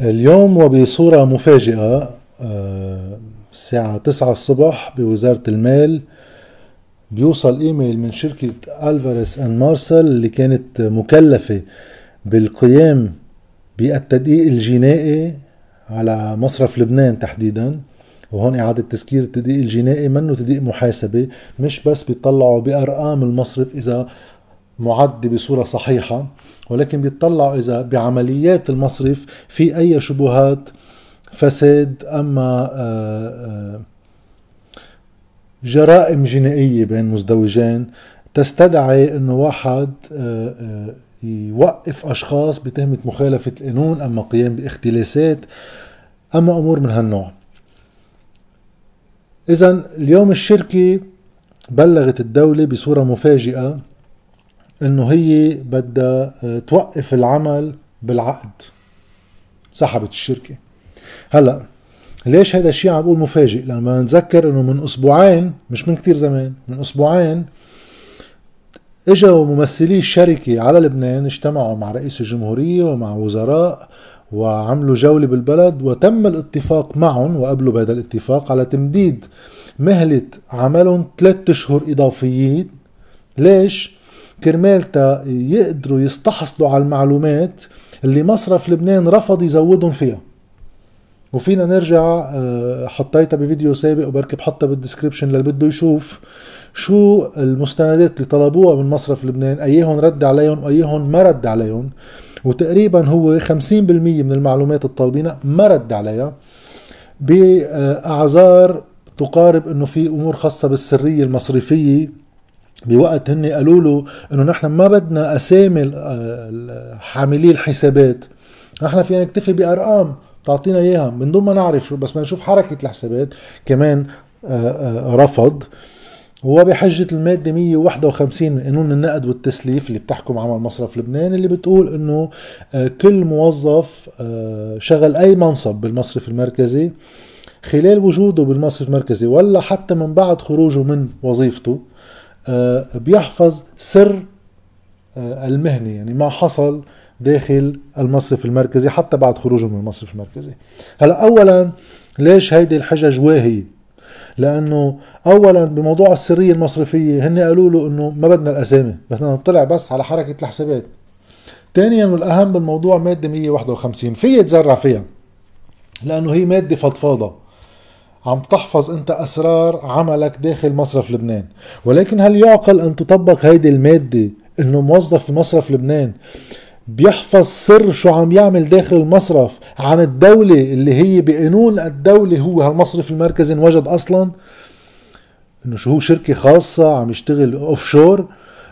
اليوم وبصورة مفاجئة آه، الساعة تسعة الصبح بوزارة المال بيوصل ايميل من شركة الفاريس اند مارسل اللي كانت مكلفة بالقيام بالتدقيق الجنائي على مصرف لبنان تحديدا وهون إعادة تسكير التدقيق الجنائي منه تدقيق محاسبة مش بس بيطلعوا بأرقام المصرف إذا معد بصورة صحيحة ولكن بيطلعوا إذا بعمليات المصرف في أي شبهات فساد أما آه، آه، جرائم جنائية بين مزدوجين تستدعي أنه واحد آه، يوقف أشخاص بتهمة مخالفة القانون أما قيام باختلاسات أما أمور من هالنوع إذا اليوم الشركة بلغت الدولة بصورة مفاجئة انه هي بدها آه، توقف العمل بالعقد سحبت الشركه هلا ليش هذا الشيء عم بقول مفاجئ لما نتذكر انه من اسبوعين مش من كتير زمان من اسبوعين اجوا ممثلي الشركه على لبنان اجتمعوا مع رئيس الجمهوريه ومع وزراء وعملوا جولة بالبلد وتم الاتفاق معهم وقبلوا بهذا الاتفاق على تمديد مهلة عملهم ثلاثة أشهر إضافيين ليش؟ كرمال تا يقدروا يستحصلوا على المعلومات اللي مصرف لبنان رفض يزودهم فيها وفينا نرجع آه، حطيتها بفيديو سابق وبركي بحطها بالدسكربشن للي بده يشوف شو المستندات اللي طلبوها من مصرف لبنان ايهن رد عليهم وايهن ما رد عليهم وتقريبا هو 50% من المعلومات الطالبينها ما رد عليها باعذار تقارب انه في امور خاصه بالسريه المصرفيه بوقت هن قالوا له انه نحن ما بدنا اسامي حاملي الحسابات نحن فينا نكتفي بارقام تعطينا اياها من دون ما نعرف شو بس ما نشوف حركه الحسابات كمان آه، آه، رفض وبحجة المادة 151 من قانون النقد والتسليف اللي بتحكم عمل مصرف لبنان اللي بتقول انه آه، كل موظف شغل اي منصب بالمصرف المركزي خلال وجوده بالمصرف المركزي ولا حتى من بعد خروجه من وظيفته آه، بيحفظ سر آه، المهنة يعني ما حصل داخل المصرف المركزي حتى بعد خروجه من المصرف المركزي هلا اولا ليش هيدي الحجج واهية لانه اولا بموضوع السريه المصرفيه هن قالوا له انه ما بدنا الاسامي بدنا نطلع بس على حركه الحسابات ثانيا والاهم بالموضوع ماده 151 في يتزرع فيها لانه هي ماده فضفاضه عم تحفظ انت اسرار عملك داخل مصرف لبنان ولكن هل يعقل ان تطبق هيدي الماده انه موظف في مصرف لبنان بيحفظ سر شو عم يعمل داخل المصرف عن الدولة اللي هي بقانون الدولة هو هالمصرف المركزي انوجد اصلا انه شو هو شركة خاصة عم يشتغل اوف شور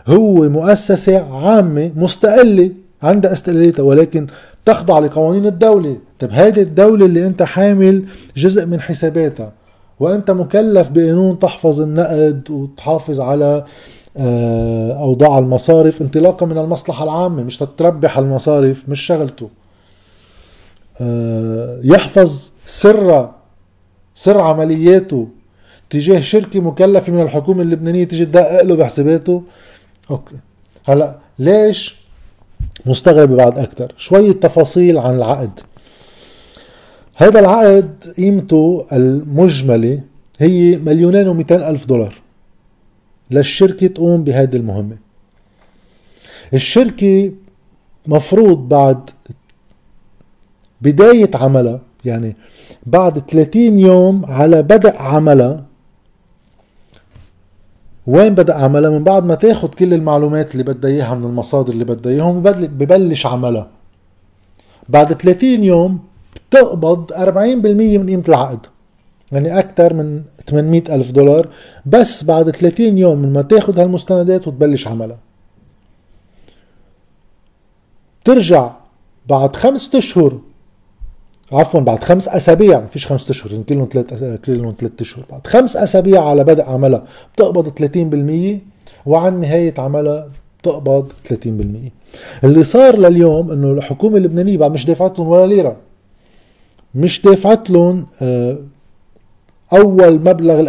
هو مؤسسة عامة مستقلة عندها استقلاليتها ولكن تخضع لقوانين الدولة طب هيدي الدولة اللي انت حامل جزء من حساباتها وانت مكلف بقانون تحفظ النقد وتحافظ على آه، اوضاع المصارف انطلاقا من المصلحة العامة مش تتربح المصارف مش شغلته آه، يحفظ سر سر عملياته تجاه شركة مكلفة من الحكومة اللبنانية تيجي تدقق له بحساباته اوكي هلا ليش مستغرب بعد اكثر شوية تفاصيل عن العقد هذا العقد قيمته المجملة هي مليونين و ألف دولار للشركة تقوم بهذه المهمة الشركة مفروض بعد بداية عملها يعني بعد 30 يوم على بدء عملها وين بدأ عملها من بعد ما تاخد كل المعلومات اللي بدها اياها من المصادر اللي بدها اياهم ببلش عملها بعد 30 يوم تقبض 40% من قيمة العقد يعني أكثر من 800 ألف دولار بس بعد 30 يوم من ما تاخد هالمستندات وتبلش عملها ترجع بعد خمسة أشهر عفوا بعد خمس اسابيع ما فيش خمس اشهر يعني كلهم ثلاث كلهم ثلاث اشهر بعد خمس اسابيع على بدء عملها بتقبض 30% وعن نهايه عملها بتقبض 30% اللي صار لليوم انه الحكومه اللبنانيه بعد مش دافعتهم ولا ليره مش دافعت لهم آه، اول مبلغ ال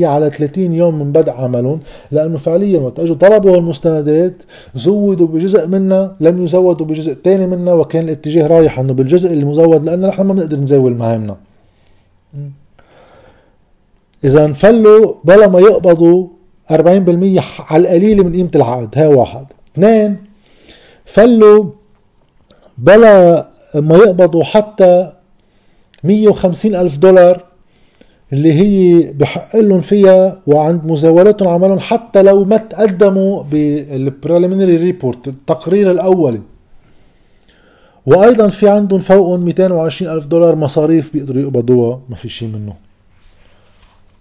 40% على 30 يوم من بدء عملهم لانه فعليا وقت اجوا طلبوا هالمستندات زودوا بجزء منها لم يزودوا بجزء ثاني منها وكان الاتجاه رايح انه بالجزء المزود لانه نحن ما بنقدر نزاول مهامنا اذا فلوا بلا ما يقبضوا 40% على القليل من قيمه العقد ها واحد اثنين فلوا بلا ما يقبضوا حتى 150 ألف دولار اللي هي بحق لهم فيها وعند مزاولتهم عملهم حتى لو ما تقدموا بالبريليمينري ريبورت التقرير الأولي وأيضا في عندهم فوقهم 220 ألف دولار مصاريف بيقدروا يقبضوها ما في شيء منه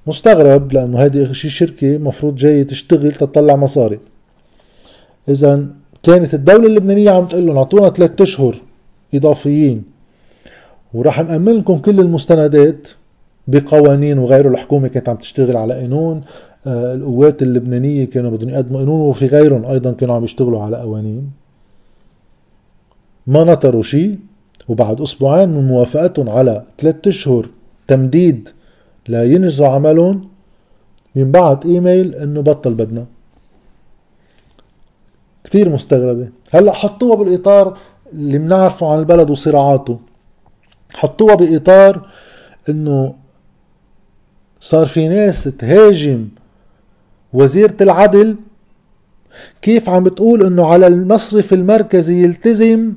مستغرب لأنه هذه شي شركة مفروض جاية تشتغل تطلع مصاري إذا كانت الدولة اللبنانية عم تقول لهم أعطونا ثلاثة أشهر إضافيين وراح نأمن لكم كل المستندات بقوانين وغيره الحكومة كانت عم تشتغل على قانون آه، القوات اللبنانية كانوا بدهم يقدموا قانون وفي غيرهم أيضا كانوا عم يشتغلوا على قوانين ما نطروا شيء وبعد أسبوعين من موافقتهم على ثلاثة أشهر تمديد لا ينجزوا عملهم بينبعت ايميل انه بطل بدنا كثير مستغربة هلا حطوها بالاطار اللي بنعرفه عن البلد وصراعاته حطوها باطار انه صار في ناس تهاجم وزيرة العدل كيف عم بتقول انه على المصرف المركزي يلتزم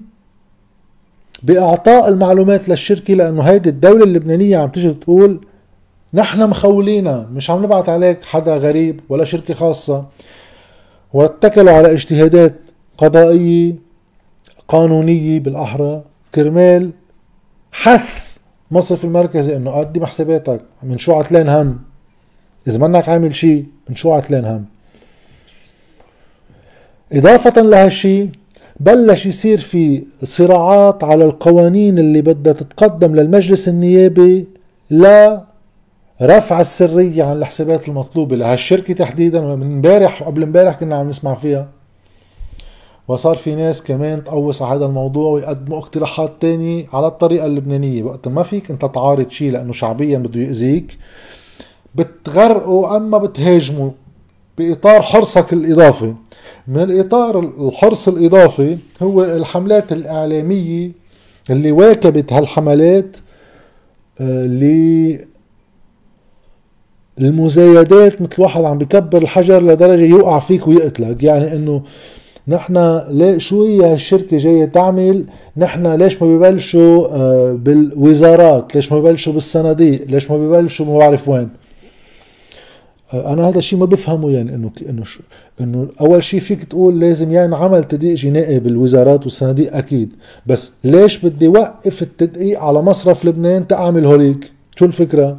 باعطاء المعلومات للشركه لانه هيدي الدوله اللبنانيه عم تيجي تقول نحن مخولينا مش عم نبعت عليك حدا غريب ولا شركه خاصه واتكلوا على اجتهادات قضائيه قانونيه بالاحرى كرمال حث مصرف المركزي انه قدم آه، حساباتك من شو عتلان هم اذا منك عامل شيء من شو عتلان هم اضافة لهالشيء بلش يصير في صراعات على القوانين اللي بدها تتقدم للمجلس النيابي رفع السرية عن الحسابات المطلوبة لهالشركة تحديدا من امبارح قبل امبارح كنا عم نسمع فيها وصار في ناس كمان تقوص على هذا الموضوع ويقدموا اقتراحات تانية على الطريقة اللبنانية وقت ما فيك انت تعارض شيء لانه شعبيا بده يأذيك بتغرقه اما بتهاجمه باطار حرصك الاضافي من الاطار الحرص الاضافي هو الحملات الاعلامية اللي واكبت هالحملات آه، للمزايدات مثل واحد عم بكبر الحجر لدرجة يوقع فيك ويقتلك يعني انه نحن ليه شو هي الشركه جايه تعمل نحن ليش ما ببلشوا آه، بالوزارات ليش ما ببلشوا بالصناديق ليش ما ببلشوا ما بعرف وين آه، انا هذا الشيء ما بفهمه يعني انه انه انه اول شيء فيك تقول لازم يعني عمل تدقيق جنائي بالوزارات والصناديق اكيد بس ليش بدي وقف التدقيق على مصرف لبنان تعمل هوليك شو الفكره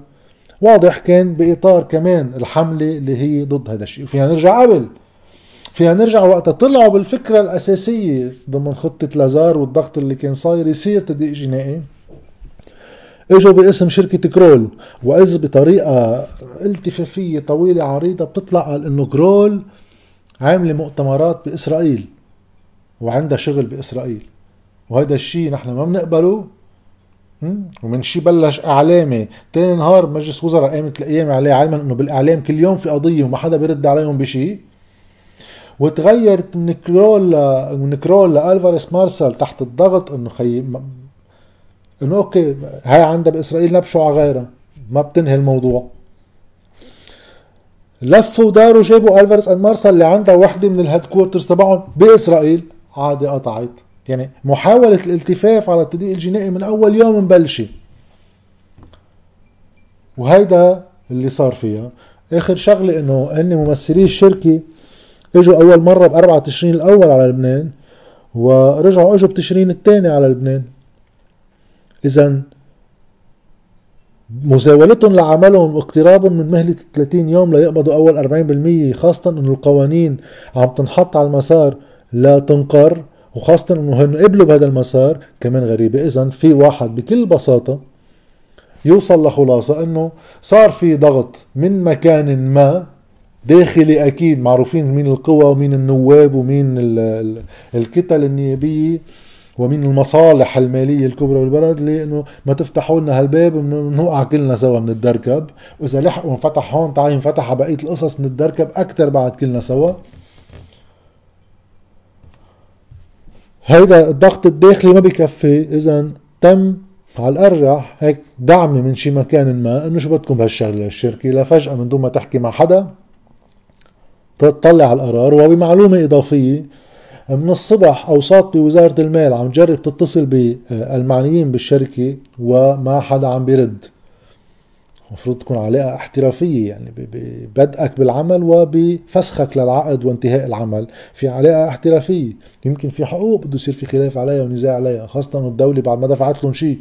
واضح كان باطار كمان الحمله اللي هي ضد هذا الشيء وفينا نرجع قبل فيها نرجع وقتها طلعوا بالفكرة الأساسية ضمن خطة لازار والضغط اللي كان صاير يصير تدقيق جنائي اجوا باسم شركة كرول وإذ بطريقة التفافية طويلة عريضة بتطلع قال إنه كرول عاملة مؤتمرات بإسرائيل وعندها شغل بإسرائيل وهذا الشيء نحن ما بنقبله ومن شي بلش اعلامي تاني نهار مجلس وزراء قامت الايام عليه علما انه بالاعلام كل يوم في قضيه وما حدا بيرد عليهم بشيء وتغيرت من كرول من كرول لالفاريس مارسال تحت الضغط انه خي انه اوكي هاي عندها باسرائيل نبشوا على غيرها ما بتنهي الموضوع لفوا داروا جابوا الفاريس اند مارسال اللي عندها وحده من الهيد كوارترز تبعهم باسرائيل عادي قطعت يعني محاولة الالتفاف على التدقيق الجنائي من أول يوم مبلشة وهيدا اللي صار فيها آخر شغلة إنه إني ممثلي الشركة اجوا اول مره ب 4 تشرين الاول على لبنان ورجعوا اجوا بتشرين الثاني على لبنان اذا مزاولتهم لعملهم واقترابهم من مهلة 30 يوم ليقبضوا أول 40% خاصة أنه القوانين عم تنحط على المسار لا تنقر وخاصة أنه هن قبلوا بهذا المسار كمان غريبة إذا في واحد بكل بساطة يوصل لخلاصة أنه صار في ضغط من مكان ما داخلي اكيد معروفين مين القوى ومين النواب ومين الكتل النيابيه ومين المصالح الماليه الكبرى بالبلد لانه ما تفتحوا لنا هالباب بنوقع كلنا سوا من الدركب واذا لحقوا انفتح هون تعال انفتح بقيه القصص من الدركب اكثر بعد كلنا سوا هيدا الضغط الداخلي ما بكفي اذا تم على الارجح هيك دعم من شي مكان ما انه شو بدكم بهالشغله الشركه لا فجاه من دون ما تحكي مع حدا تطلع على القرار وبمعلومة إضافية من الصبح أوساط بوزارة المال عم تجرب تتصل بالمعنيين بالشركة وما حدا عم بيرد المفروض تكون علاقة احترافية يعني ببدأك بالعمل وبفسخك للعقد وانتهاء العمل في علاقة احترافية يمكن في حقوق بده يصير في خلاف عليها ونزاع عليها خاصة انه الدولة بعد ما دفعت لهم شيء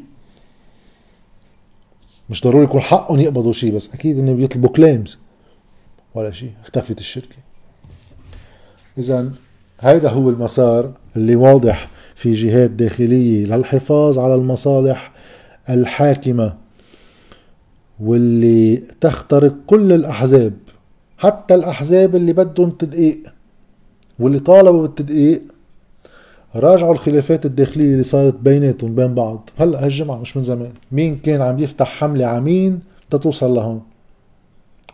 مش ضروري يكون حقهم يقبضوا شيء بس اكيد انه بيطلبوا كليمز ولا شيء اختفت الشركه إذا هيدا هو المسار اللي واضح في جهات داخلية للحفاظ على المصالح الحاكمة واللي تخترق كل الأحزاب حتى الأحزاب اللي بدهم تدقيق واللي طالبوا بالتدقيق راجعوا الخلافات الداخلية اللي صارت بيناتهم بين بعض هلا هالجمعة مش من زمان مين كان عم يفتح حملة على مين تتوصل لهون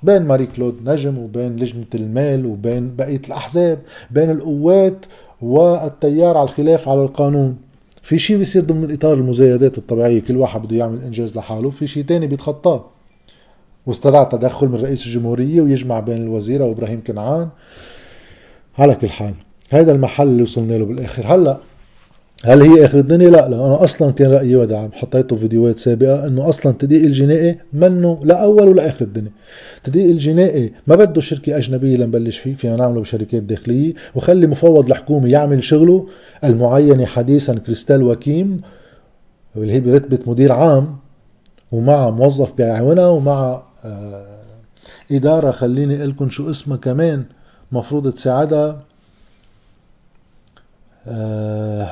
بين ماري كلود نجم وبين لجنة المال وبين بقية الأحزاب بين القوات والتيار على الخلاف على القانون في شيء بيصير ضمن الإطار المزايدات الطبيعية كل واحد بده يعمل إنجاز لحاله في شيء تاني بيتخطاه واستدعى تدخل من رئيس الجمهورية ويجمع بين الوزيرة وإبراهيم كنعان على كل حال هذا المحل اللي وصلنا له بالآخر هلأ هل هي اخر الدنيا؟ لا لا انا اصلا كان رايي وهذا عم حطيته في فيديوهات سابقه انه اصلا التدقيق الجنائي منه لا اول ولا اخر الدنيا. التدقيق الجنائي ما بده شركه اجنبيه لنبلش فيه، فينا نعمله بشركات داخليه وخلي مفوض الحكومه يعمل شغله المعينه حديثا كريستال وكيم اللي هي برتبه مدير عام ومع موظف بيعاونها ومع آه، اداره خليني اقول لكم شو اسمها كمان مفروض تساعدها آه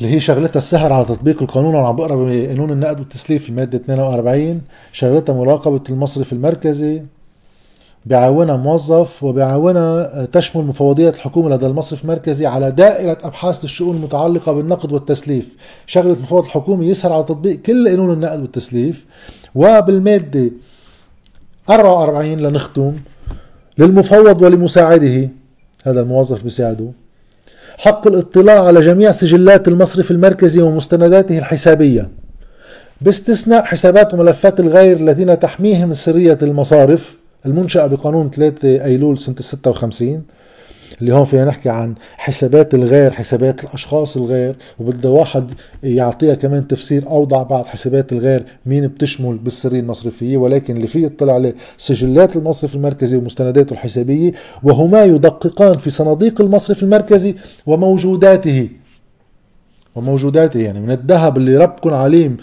اللي هي شغلتها السحر على تطبيق القانون وعم بقرا بقانون النقد والتسليف في 42 شغلتها مراقبه المصرف المركزي بعاونها موظف وبعاونها تشمل مفوضيات الحكومة لدى المصرف المركزي على دائرة أبحاث الشؤون المتعلقة بالنقد والتسليف شغلة مفوض الحكومة يسهر على تطبيق كل قانون النقد والتسليف وبالمادة 44 لنختم للمفوض ولمساعده هذا الموظف بيساعده حق الاطلاع على جميع سجلات المصرف المركزي ومستنداته الحسابية باستثناء حسابات وملفات الغير الذين تحميهم سرية المصارف المنشأة بقانون 3 أيلول سنة 56 اللي هون فينا نحكي عن حسابات الغير حسابات الاشخاص الغير وبده واحد يعطيها كمان تفسير اوضح بعد حسابات الغير مين بتشمل بالسريه المصرفيه ولكن اللي فيه اطلع عليه سجلات المصرف المركزي ومستنداته الحسابيه وهما يدققان في صناديق المصرف المركزي وموجوداته وموجوداته يعني من الذهب اللي ربكم عليم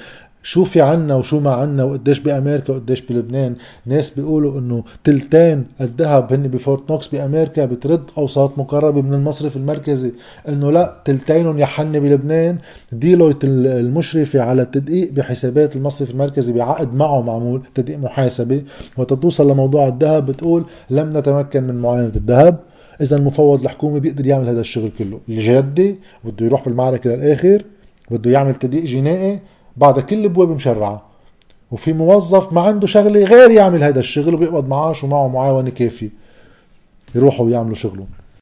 شو في عنا وشو ما عنا وقديش بامريكا وقديش بلبنان ناس بيقولوا انه تلتين الذهب هن بفورت نوكس بامريكا بترد اوساط مقربه من المصرف المركزي انه لا تلتينهم حني بلبنان ديلويت المشرفه على التدقيق بحسابات المصرف المركزي بعقد معه معمول تدقيق محاسبه وتتوصل لموضوع الذهب بتقول لم نتمكن من معاينه الذهب اذا المفوض الحكومي بيقدر يعمل هذا الشغل كله الجدي بده يروح بالمعركه للاخر بده يعمل تدقيق جنائي بعد كل الابواب مشرعه وفي موظف ما عنده شغله غير يعمل هذا الشغل وبيقبض معاش ومعه معاونه كافيه يروحوا ويعملوا شغلهم